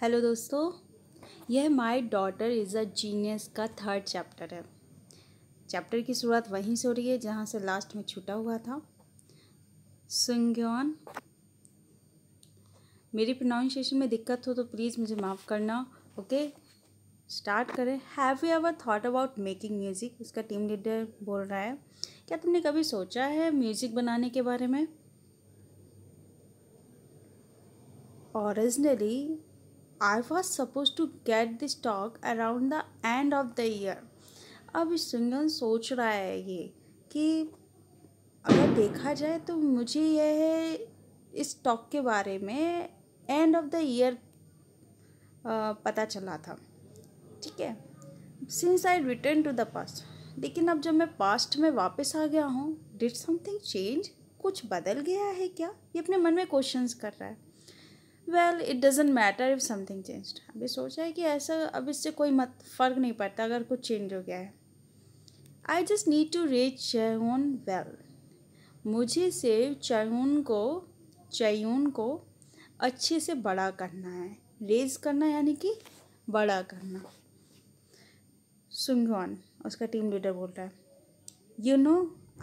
Hello दोस्तों यह my daughter is a genius का थर्ड चैप्टर है चैप्टर की शुरुआत वहीं से हो रही है जहाँ से लास्ट में छूटा हुआ था सुंगन मेरी प्रोनाउंसिएशन में दिक्कत हो तो प्लीज़ मुझे माफ़ करना ओके स्टार्ट करें have you ever thought about making music उसका टीम लीडर बोल रहा है क्या तुमने कभी सोचा है म्यूज़िक बनाने के बारे में originally I was suppose to get this talk around the end of the year अब सिंगन सोच रहा है ये कि अगर देखा जाए तो मुझे यह है इस टॉक के बारे में एंड ऑफ द ईयर पता चला था ठीक है since I return to the past लेकिन अब जब मैं पास्ट में वापस आ गया हूँ डिड समथिंग चेंज कुछ बदल गया है क्या ये अपने मन में क्वेश्चंस कर रहा है well it doesn't matter if something change अभी सोचा है कि ऐसा अब इससे कोई मत फ़र्क नहीं पड़ता अगर कुछ चेंज हो गया है I just need to reach tune well मुझे सिर्फ चयून को चयून को अच्छे से बड़ा करना है रेज करना यानी कि बड़ा करना सुंगवान उसका टीम लीडर बोल रहा है you know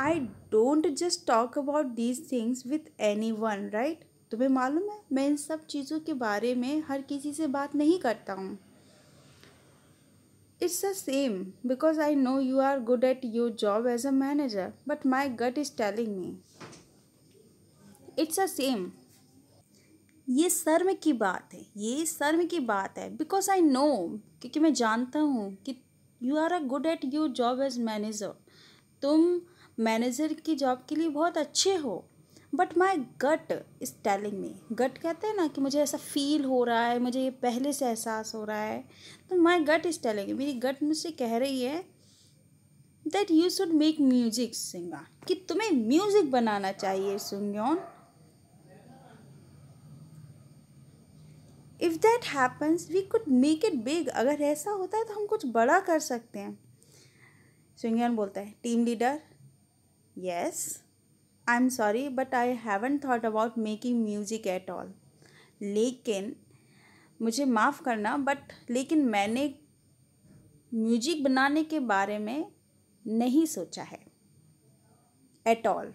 I don't just talk about these things with anyone right तुम्हें मालूम है मैं इन सब चीज़ों के बारे में हर किसी से बात नहीं करता हूँ it's a shame because I know you are good at your job as a manager but my gut is telling me it's a shame ये शर्म की बात है ये शर्म की बात है बिकॉज आई नो क्योंकि मैं जानता हूँ कि you are a good at your job as manager तुम मैनेजर की जॉब के लिए बहुत अच्छे हो but my gut is telling me gut कहते हैं ना कि मुझे ऐसा फील हो रहा है मुझे ये पहले से एहसास हो रहा है तो माई गट इज़ टेलिंग मेरी गट मुझसे कह रही है that you should make music singer कि तुम्हें म्यूज़िक बनाना चाहिए सुंग्योन if that happens we could make it big अगर ऐसा होता है तो हम कुछ बड़ा कर सकते हैं सुंगन बोलता है team leader yes yes. I am sorry but I haven't thought about making music at all लेकिन मुझे माफ़ करना बट लेकिन मैंने म्यूजिक बनाने के बारे में नहीं सोचा है एट ऑल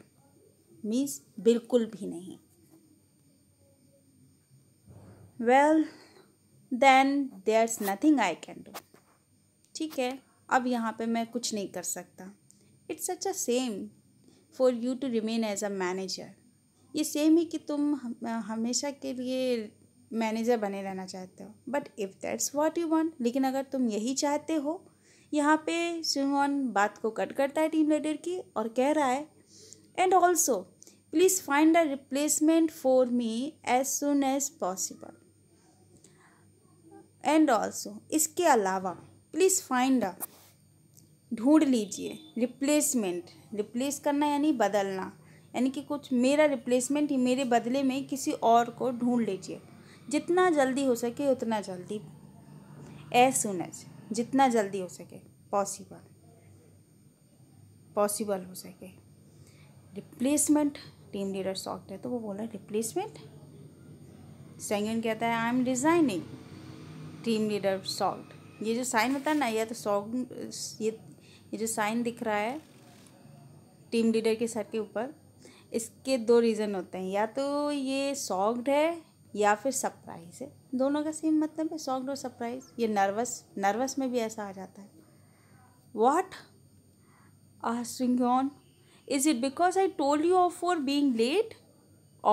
मीन्स बिल्कुल भी नहीं well then there's nothing I can do ठीक है अब यहाँ पे मैं कुछ नहीं कर सकता it's such a shame for you to remain as a manager ये सेम है कि तुम हमेशा के लिए मैनेजर बने रहना चाहते हो but if that's what you want लेकिन अगर तुम यही चाहते हो यहाँ पे सिमोन बात को कट करता है टीम लीडर की और कह रहा है and also please find a replacement for me as soon as possible and also इसके अलावा प्लीज़ फाइंड अ ढूंढ लीजिए रिप्लेसमेंट रिप्लेस करना यानी बदलना यानी कि कुछ मेरा रिप्लेसमेंट ही मेरे बदले में किसी और को ढूंढ लीजिए जितना जल्दी हो सके उतना जल्दी एज सुन एज जितना जल्दी हो सके पॉसिबल पॉसिबल हो सके रिप्लेसमेंट टीम लीडर सॉफ्ट है तो वो बोला रिप्लेसमेंट सेंगन कहता है I am designing team leader सॉल्ट ये जो साइन होता है ना या तो सॉन्ग ये ये जो साइन दिख रहा है टीम लीडर के सर के ऊपर इसके दो रीज़न होते हैं या तो ये सॉक्ड है या फिर सरप्राइज़ है दोनों का सेम मतलब है सॉक्ड और सरप्राइज़ ये नर्वस नर्वस में भी ऐसा आ जाता है what ah swing on is it because I told you off for being late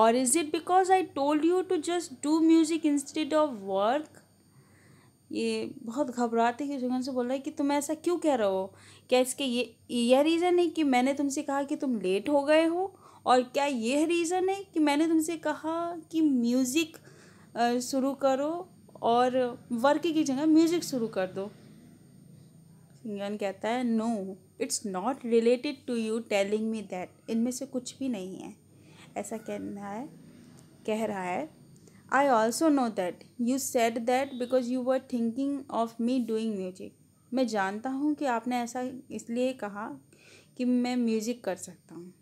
or is it because I told you to just do music instead of work ये बहुत घबराते हुए शगुन से बोल रहा है कि तुम ऐसा क्यों कह रहे हो क्या इसके ये यह रीज़न है कि मैंने तुमसे कहा कि तुम लेट हो गए हो और क्या यह रीज़न है कि मैंने तुमसे कहा कि म्यूज़िक शुरू करो और वर्क की जगह म्यूज़िक शुरू कर दो सिंगन कहता है no it's not related to you telling me that इनमें से कुछ भी नहीं है ऐसा कहना है कह रहा है I also know that. You said that because you were thinking of me doing music. मैं जानता हूँ कि आपने ऐसा इसलिए कहा कि मैं म्यूज़िक कर सकता हूँ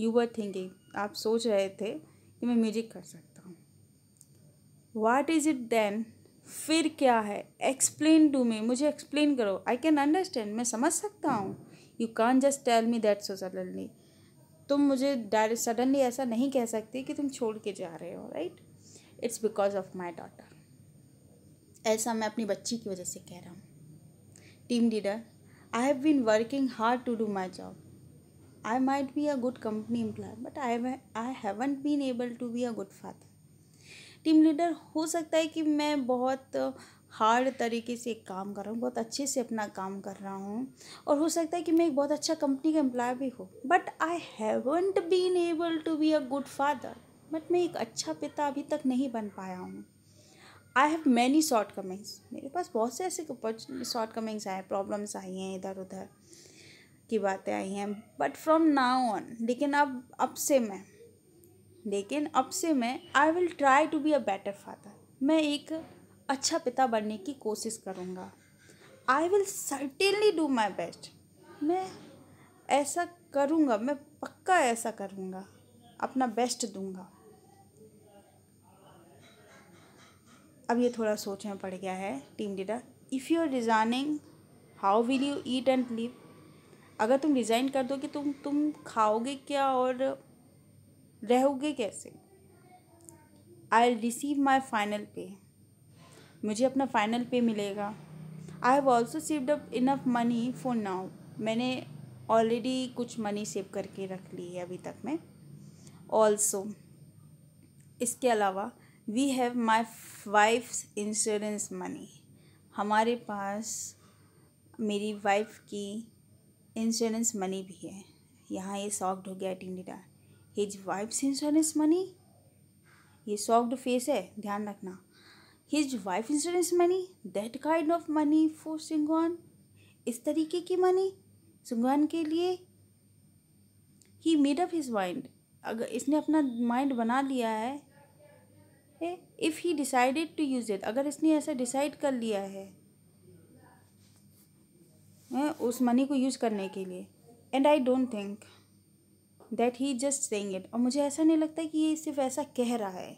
यू वर थिंकिंग आप सोच रहे थे कि मैं म्यूज़िक कर सकता हूँ वाट इज़ इट देन फिर क्या है एक्सप्लेन टू मी मुझे एक्सप्लेन करो आई कैन अंडरस्टैंड मैं समझ सकता हूँ you can just tell me that so suddenly तुम मुझे डायरेक्ट सडनली ऐसा नहीं कह सकती कि तुम छोड़ के जा रहे हो right it's because of my daughter ऐसा मैं अपनी बच्ची की वजह से कह रहा हूँ team leader I have been working hard to do my job I might be a good company employee but I I haven't been able to be a good father team leader हो सकता है कि मैं बहुत hard तरीके से काम कर रहा हूँ बहुत अच्छे से अपना काम कर रहा हूँ और हो सकता है कि मैं एक बहुत अच्छा कंपनी का एम्प्लॉय भी हो but I haven't been able to be a good father but मैं एक अच्छा पिता अभी तक नहीं बन पाया हूँ I have many shortcomings मेरे पास बहुत से ऐसे शॉर्ट कमिंग्स आए प्रॉब्लम्स आई हैं इधर उधर की बातें आई हैं बट फ्रॉम नाउ ऑन लेकिन अब अब से मैं लेकिन अब से मैं I will try to be a better father मैं एक अच्छा पिता बनने की कोशिश करूँगा I will certainly do my best मैं ऐसा करूँगा मैं पक्का ऐसा करूँगा अपना बेस्ट दूँगा अब ये थोड़ा सोच में पड़ गया है team leader if you are designing how will you eat and live अगर तुम डिज़ाइन कर कि तुम तुम खाओगे क्या और रहोगे कैसे आई रिसीव माई फाइनल पे मुझे अपना फाइनल पे मिलेगा I have also saved up enough money for now मैंने ऑलरेडी कुछ मनी सेव करके रख ली है अभी तक मैं ऑल्सो इसके अलावा we have my wife's insurance money हमारे पास मेरी वाइफ की इंश्योरेंस मनी भी है यहाँ ये सॉक्ड हो गया टिंडीडा हिज वाइफ्स इंश्योरेंस मनी ये सॉक्ड फेस है ध्यान रखना his wife insurance money that kind of money for सिंगवान इस तरीके की मनी सिंगवान के लिए he made up his mind अगर इसने अपना माइंड बना लिया है if he decided to use it अगर इसने ऐसा डिसाइड कर लिया है उस मनी को यूज़ करने के लिए and I don't think that he just saying it और मुझे ऐसा नहीं लगता कि ये सिर्फ ऐसा कह रहा है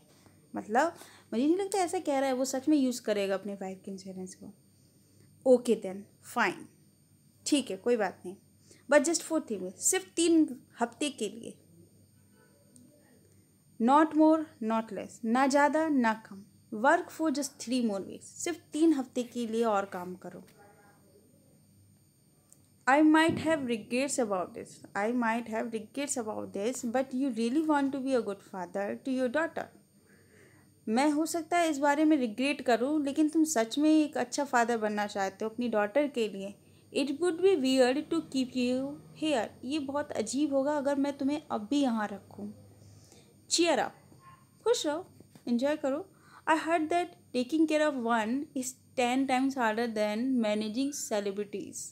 मतलब मुझे नहीं लगता ऐसा कह रहा है वो सच में यूज़ करेगा अपने बाइक के इंश्योरेंस को ओके देन फाइन ठीक है कोई बात नहीं बट जस्ट फोर थ्री में सिर्फ तीन हफ्ते के लिए नॉट मोर नॉट लेस ना ज़्यादा ना कम work for just three more weeks सिर्फ तीन हफ्ते के लिए और काम करो I might have regrets about this I might have regrets about this but you really want to be a good father to your daughter मैं हो सकता है इस बारे में रिग्रेट करूँ लेकिन तुम सच में एक अच्छा फादर बनना चाहते हो अपनी डॉटर के लिए it would be weird to keep you here ये बहुत अजीब होगा अगर मैं तुम्हें अब भी यहाँ रखूँ चेयर अप खुश रहो इन्जॉय करो I heard that taking care of one is ten times harder than managing celebrities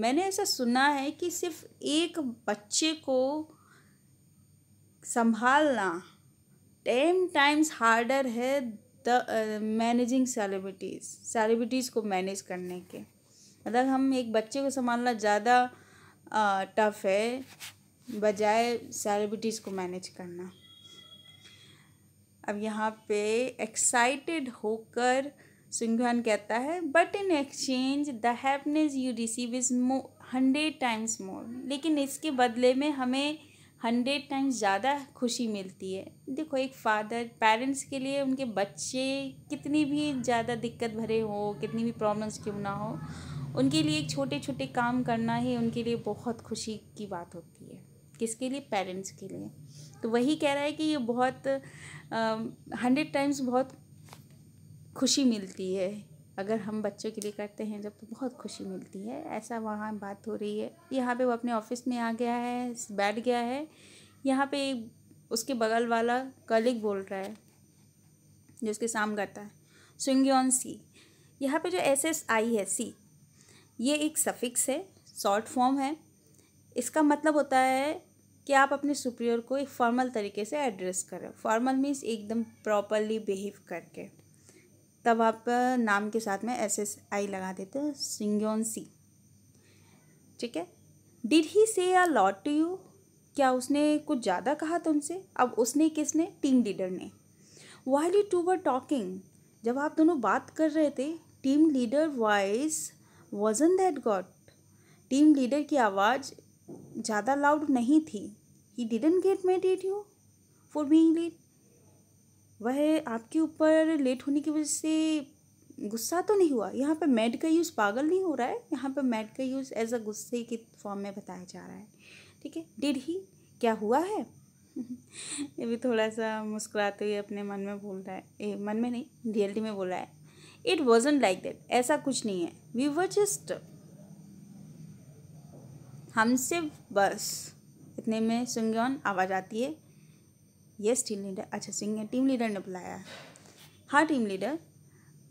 मैंने ऐसा सुना है कि सिर्फ एक बच्चे को संभालना टेन टाइम्स हार्डर है द मैनेजिंग सेलिब्रिटीज़ सेलिब्रिटीज़ को मैनेज करने के मतलब हम एक बच्चे को संभालना ज़्यादा टफ uh, है बजाय सेलिब्रिटीज़ को मैनेज करना अब यहाँ पे एक्साइटेड होकर सुंगन कहता है but in exchange the happiness you receive is more hundred times more लेकिन इसके बदले में हमें हंड्रेड टाइम्स ज़्यादा खुशी मिलती है देखो एक फादर पेरेंट्स के लिए उनके बच्चे कितनी भी ज़्यादा दिक्कत भरे हो कितनी भी प्रॉब्लम्स क्यों ना हो उनके लिए एक छोटे छोटे काम करना ही उनके लिए बहुत खुशी की बात होती है किसके लिए पेरेंट्स के लिए तो वही कह रहा है कि ये बहुत हंड्रेड टाइम्स बहुत खुशी मिलती है अगर हम बच्चों के लिए करते हैं जब तो बहुत खुशी मिलती है ऐसा वहाँ बात हो रही है यहाँ पे वो अपने ऑफिस में आ गया है बैठ गया है यहाँ पे उसके बगल वाला कलिक बोल रहा है जो उसके साम करता है सुंग्योन सी यहाँ पे जो एस एस आई है सी ये एक सफिक्स है शॉर्ट फॉर्म है इसका मतलब होता है कि आप अपने सुप्रियर को एक फॉर्मल तरीके से एड्रेस करें फॉर्मल मीन्स एकदम प्रॉपरली बिहेव करके तब आप नाम के साथ में एस एस आई लगा देते हो सिंग्योन सी ठीक है डिड ही से अ लॉट टू यू क्या उसने कुछ ज़्यादा कहा तुमसे अब उसने किसने टीम लीडर ने while you two were talking जब आप दोनों बात कर रहे थे team leader voice wasn't that loud team leader की आवाज़ ज़्यादा लाउड नहीं थी he didn't get mad at you for being late वह आपके ऊपर लेट होने की वजह से गुस्सा तो नहीं हुआ यहाँ पर मैड का यूज़ पागल नहीं हो रहा है यहाँ पर मैड का यूज़ एज अ गुस्से के फॉर्म में बताया जा रहा है ठीक है डिड ही क्या हुआ है ये भी थोड़ा सा मुस्कुराते हुए अपने मन में बोल रहा है ए, मन में नहीं रियलिटी में बोल रहा है इट वॉजन लाइक दैट ऐसा कुछ नहीं है वी वर जस्ट हम सिर्फ बस इतने में सुंगन आवाज़ आती है यस टीम लीडर अच्छा सिंह टीम लीडर ने बुलाया हाँ team leader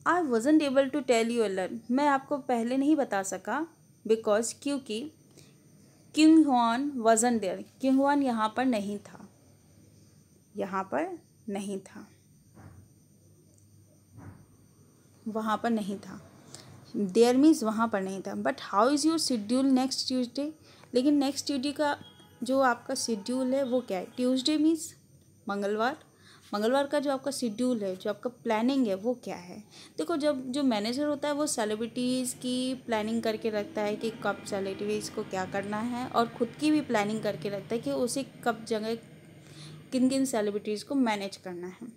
I wasn't able to tell you earlier मैं आपको पहले नहीं बता सका बिकॉज क्योंकि किंग हुआन वजन देर किंग हुआन यहाँ पर नहीं था यहाँ पर नहीं था वहाँ पर नहीं था देयर मीन्स वहाँ पर नहीं था but how is your schedule next Tuesday लेकिन नेक्स्ट ट्यूजडे का जो आपका शेड्यूल है वो क्या है ट्यूजडे मीन्स मंगलवार मंगलवार का जो आपका शेड्यूल है जो आपका प्लानिंग है वो क्या है देखो जब जो मैनेजर होता है वो सेलिब्रिटीज़ की प्लानिंग करके रखता है कि कब सेलिब्रिटीज़ को क्या करना है और ख़ुद की भी प्लानिंग करके रखता है कि उसे कब जगह किन किन सेलिब्रिटीज़ को मैनेज करना है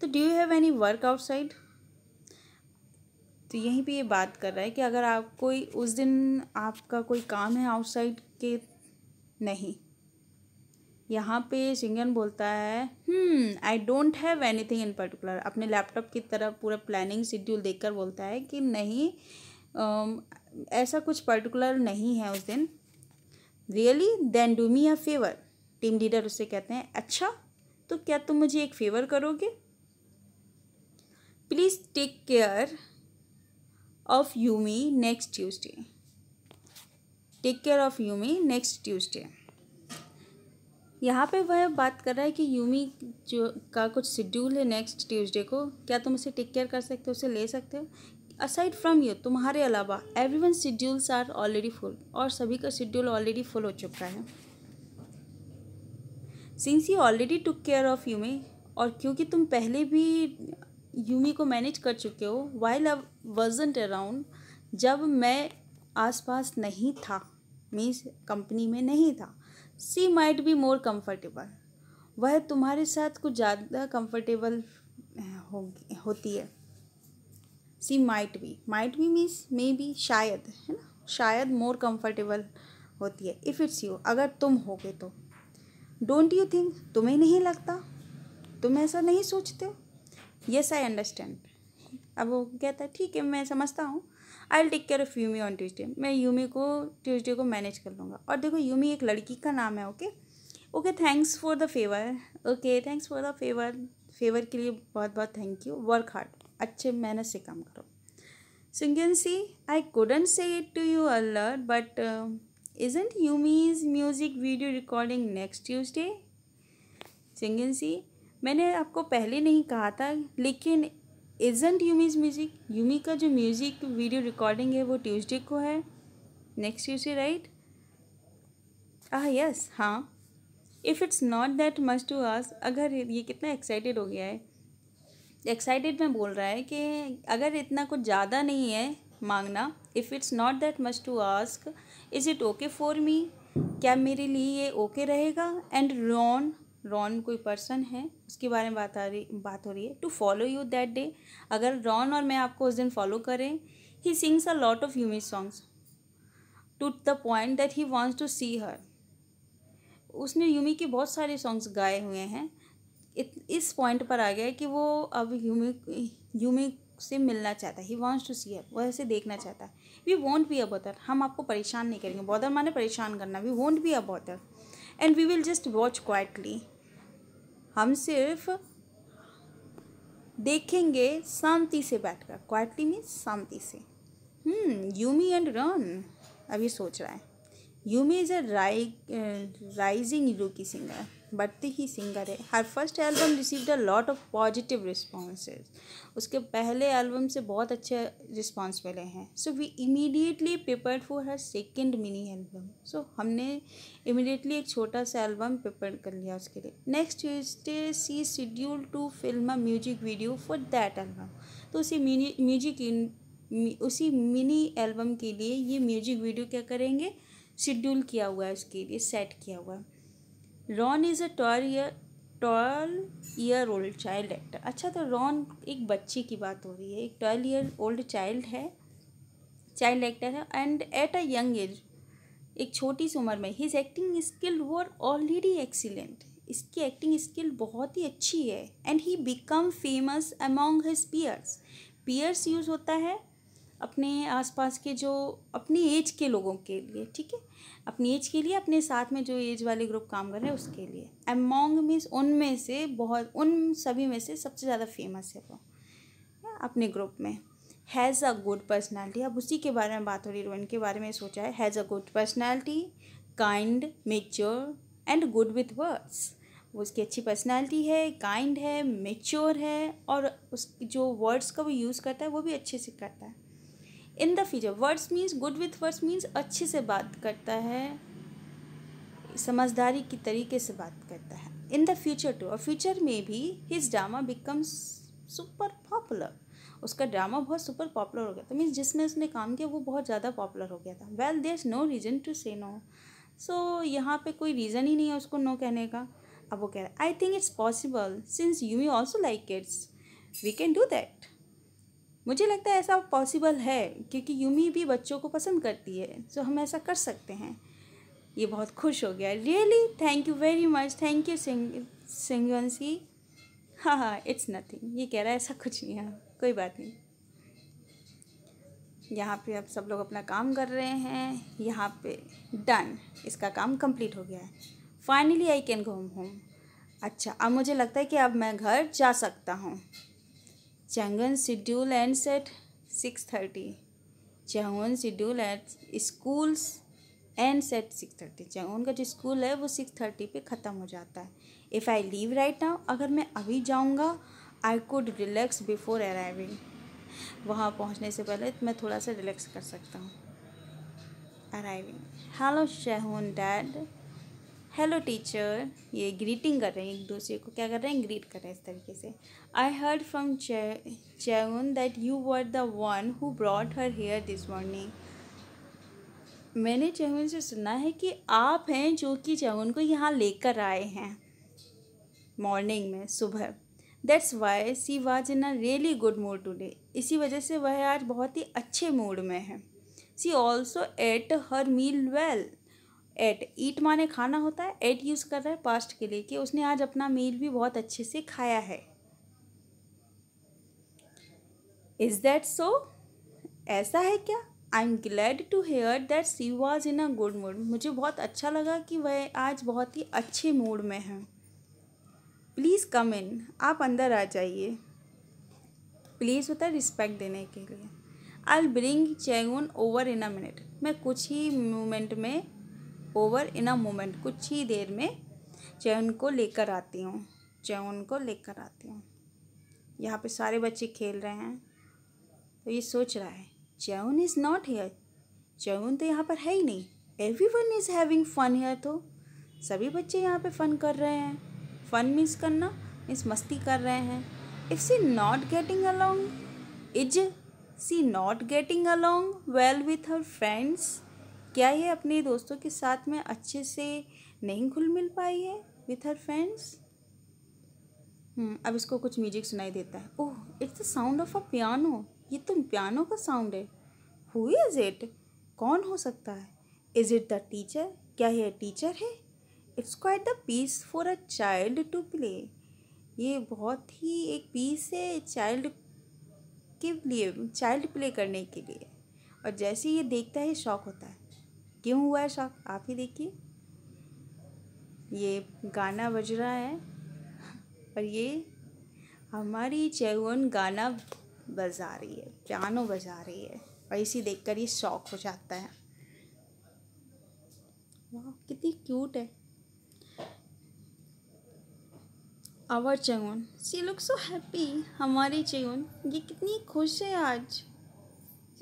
तो do you have any work outside तो यहीं पे ये बात कर रहा है कि अगर आप कोई उस दिन आपका कोई काम है आउटसाइड के नहीं यहाँ पे सिंगन बोलता है I don't have anything in particular अपने लैपटॉप की तरफ पूरा प्लानिंग शेड्यूल देखकर बोलता है कि नहीं um, ऐसा कुछ पर्टिकुलर नहीं है उस दिन really then do me a favour team leader उससे कहते हैं अच्छा तो क्या तुम मुझे एक फेवर करोगे please take care of Yumi next Tuesday take care of Yumi next Tuesday यहाँ पे वह बात कर रहा है कि यूमी जो का कुछ शेड्यूल है नेक्स्ट ट्यूसडे को क्या तुम उसे टेक केयर कर सकते हो उसे ले सकते हो असाइड फ्रॉम यू तुम्हारे अलावा everyone schedules are already full और सभी का शेड्यूल ऑलरेडी फुल हो चुका है since you already took care of Yumi और क्योंकि तुम पहले भी यूमी को मैनेज कर चुके हो वाइल अब वजेंट अराउंड जब मैं आसपास नहीं था मीन्स कंपनी में नहीं था she might be more comfortable वह तुम्हारे साथ कुछ ज़्यादा कम्फर्टेबल होगी होती है she might be might be means maybe शायद है ना शायद मोर कम्फर्टेबल होती है इफ़ इट्स यू अगर तुम होगे तो डोंट यू थिंक तुम्हें नहीं लगता तुम ऐसा नहीं सोचते हो यस आई अंडरस्टैंड अब वो कहता है ठीक है मैं समझता हूँ I will take care of Yumi on Tuesday मैं यूमी को ट्यूजडे को मैनेज कर लूँगा और देखो यूमी एक लड़की का नाम है okay okay thanks for the favour okay thanks for the favour favour के लिए बहुत बहुत थैंक यू वर्क हार्ड अच्छे मेहनत से काम करो सिंगन सी I couldn't say it to you earlier but Yumi's music video recording next Tuesday सिंगन सी मैंने आपको पहले नहीं कहा था लेकिन इजेंट यूमीज म्यूजिक यूमी का जो म्यूजिक वीडियो रिकॉर्डिंग है वो ट्यूजडे को है next Tuesday right ah yes हाँ if it's not that much to ask अगर ये कितना एक्साइटेड हो गया है एक्साइटेड में बोल रहा है कि अगर इतना कुछ ज़्यादा नहीं है मांगना if it's not that much to ask is it okay for me क्या मेरे लिए ये ओके रहेगा एंड रॉन रॉन कोई पर्सन है उसके बारे में बात आ रही बात हो रही है to follow you that day अगर रॉन और मैं आपको उस दिन फॉलो करें he sings a lot of Yumi songs to the point that he wants to see her उसने यूमी के बहुत सारे सॉन्ग्स गाए हुए हैं इस पॉइंट पर आ गया कि वो अब यूमी यूमी से मिलना चाहता है ही वॉन्ट्स टू सी हर वह इसे देखना चाहता है we won't be a bother हम आपको परेशान नहीं करेंगे बॉदर माने परेशान करना we won't be a bother and we will just watch quietly हम सिर्फ देखेंगे शांति से बैठकर क्वाइटली मीन्स शांति से यूमी एंड रन अभी सोच रहा है यूमी इज़ अ राइजिंग यू की सिंगर बढ़ती ही सिंगर है her first album received a lot of positive responses उसके पहले एल्बम से बहुत अच्छे रिस्पॉन्स मिले हैं so we immediately prepare for her second mini album so हमने इमीडिएटली एक छोटा सा एल्बम प्रिपेयर कर लिया उसके लिए next Tuesday she schedule to film a music video for that album तो उसी म्यूजिक उसी मिनी एल्बम के लिए ये म्यूजिक वीडियो क्या करेंगे शेड्यूल किया हुआ है उसके लिए सेट किया हुआ है Ron is a tall year twelve year old child actor अच्छा तो रॉन एक बच्चे की बात हो रही है एक ट्वेल्व ईयर ओल्ड चाइल्ड है चाइल्ड एक्टर है and at a young age एक छोटी सी उम्र में his acting skill were already excellent इसकी एक्टिंग स्किल बहुत ही अच्छी है and he become famous among his peers peers use होता है अपने आसपास के जो अपनी एज के लोगों के लिए ठीक है अपनी एज के लिए अपने साथ में जो एज वाले ग्रुप काम कर रहे हैं उसके लिए एमोंग मीन्स उनमें से बहुत उन सभी में से सबसे ज़्यादा फेमस है वो अपने ग्रुप में हैज़ अ गुड पर्सनैलिटी अब उसी के बारे में बात हो रही है उनके बारे में सोचा है has a good personality kind mature and good with words वो उसकी अच्छी पर्सनैलिटी है काइंड है मेच्योर है और उस जो वर्ड्स का वो यूज़ करता है वो भी अच्छे से करता है in the future words means good with words means अच्छे से बात करता है समझदारी की तरीके से बात करता है इन द फ्यूचर टू और फ्यूचर में भी his drama becomes super popular उसका ड्रामा बहुत सुपर पॉपुलर हो गया था मीन्स जिसमें उसने काम किया वो बहुत ज़्यादा पॉपुलर हो गया था well there is no reason to say no so यहाँ पे कोई रीज़न ही नहीं है उसको नो कहने का अब वो कह रहा है I think it's possible since you me also like it's we can do that मुझे लगता है ऐसा पॉसिबल है क्योंकि यूमी भी बच्चों को पसंद करती है सो हम ऐसा कर सकते हैं ये बहुत खुश हो गया really thank you very much thank you सिंगी हाँ हाँ इट्स नथिंग ये कह रहा है ऐसा कुछ नहीं है हाँ, कोई बात नहीं यहाँ पे अब सब लोग अपना काम कर रहे हैं यहाँ पे डन इसका काम कंप्लीट हो गया है finally I can go home अच्छा अब मुझे लगता है कि अब मैं घर जा सकता हूँ and set six thirty 6.30. Changwon at schools and set six thirty Changwon का जो स्कूल है वो सिक्स थर्टी पर ख़त्म हो जाता है if I leave right now अगर मैं अभी जाऊँगा I could relax before arriving वहाँ पहुँचने से पहले मैं थोड़ा सा रिलैक्स कर सकता हूँ अराइविंग हेलो शहून डैड हेलो टीचर ये ग्रीटिंग कर रहे हैं एक दूसरे को क्या कर रहे हैं ग्रीट कर रहे हैं इस तरीके से I heard from Chan that you were the one who braid her hair this morning मैंने चैन से सुना है कि आप हैं जो कि चैन को यहाँ लेकर आए हैं मॉर्निंग में सुबह that's why she was in a really good mood today इसी वजह से वह आज बहुत ही अच्छे मूड में है she also ate her meal well ate eat माने खाना होता है एट यूज़ कर रहा है पास्ट के लिए कि उसने आज अपना मील भी बहुत अच्छे से खाया है इज़ दैट सो ऐसा है क्या I am glad to hear that she was in a good mood मुझे बहुत अच्छा लगा कि वह आज बहुत ही अच्छे मूड में है प्लीज़ कम इन आप अंदर आ जाइए प्लीज़ होता है रिस्पेक्ट देने के लिए I bring Chaewon over in a minute मैं कुछ ही मोमेंट में ओवर इन अ मोमेंट कुछ ही देर में चयन को लेकर आती हूँ चयन को लेकर आती हूँ यहाँ पे सारे बच्चे खेल रहे हैं तो ये सोच रहा है चयन इज़ नॉट हेयर चयन तो यहाँ पर है ही नहीं everyone is having fun here तो सभी बच्चे यहाँ पे फ़न कर रहे हैं फ़न मीन्स करना मीन्स मस्ती कर रहे हैं if she not getting along is she not getting along well with her friends क्या ये अपने दोस्तों के साथ में अच्छे से नहीं घुल मिल पाई है विथ हर फ्रेंड्स अब इसको कुछ म्यूजिक सुनाई देता है oh it's the sound of a piano ये तो पियानो का साउंड है हु इज़ इट कौन हो सकता है इज़ इट द टीचर क्या यह टीचर है it's quite the piece for a child to play ये बहुत ही एक पीस है चाइल्ड के लिए चाइल्ड प्ले करने के लिए और जैसे ये देखता है शौक होता है क्यों हुआ है शौक आप ही देखिए ये गाना बज रहा है और ये हमारी चेवन गाना बजा रही है पियानो बजा रही है और इसी देखकर ये शौक हो जाता है वाह कितनी क्यूट है our Chaewon she look so happy हमारी चेवन ये कितनी खुश है आज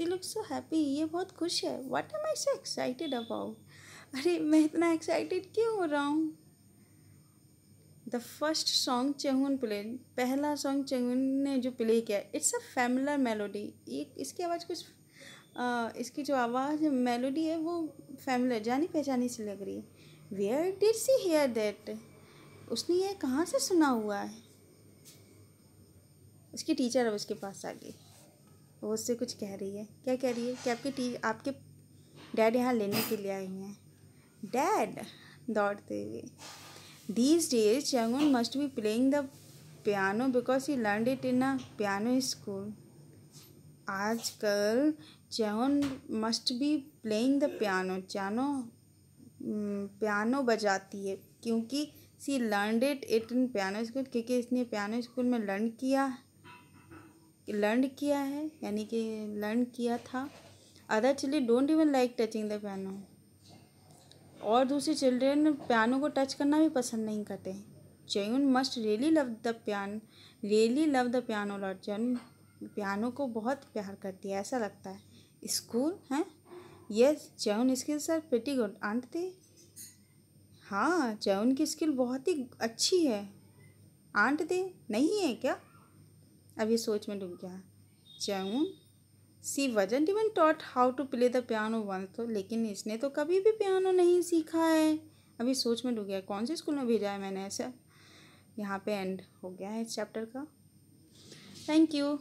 यू लुक सो हैप्पी ये बहुत खुश है what am I so excited about अरे मैं इतना एक्साइटेड क्यों हो रहा हूँ the first song Chaewon play पहला सॉन्ग चेहुन ने जो प्ले किया इट्स अ फैमिलर मेलोडी एक इसकी आवाज़ कुछ आ, इसकी जो आवाज़ मेलोडी है वो फैमिलर जानी पहचानी सी लग रही है where did she hear that उसने ये कहाँ से सुना हुआ है उसकी टीचर अब उसके पास आ गई वो उससे कुछ कह रही है क्या कह रही है कि आपके टी आपके डैड यहाँ लेने के लिए आई हैं डैड दौड़ते हुए these days Chaewon must be playing the piano because he learn it in a piano school कल Chaewon must be playing the piano Chaewon piano बजाती है क्योंकि she learn it it in piano school क्योंकि इसने piano school में learn किया learn किया है यानी कि लर्न किया था other children don't even like touching the piano और दूसरे चिल्ड्रेन पियानो को टच करना भी पसंद नहीं करते हैं must really love the piano really love the piano लॉर्ड जैन पियानो को बहुत प्यार करती है ऐसा लगता है स्कूल हैं yes Chaewon skill sir pretty good aunt थे हाँ जयन की स्किल बहुत ही अच्छी है आंट दे नहीं है क्या अब ये सोच में डूब गया चाहूँ she Chaewon even taught how to play the piano one तो लेकिन इसने तो कभी भी पियानो नहीं सीखा है अभी सोच में डूब गया कौन से स्कूल में भेजा है मैंने ऐसा यहाँ पे एंड हो गया है इस चैप्टर का थैंक यू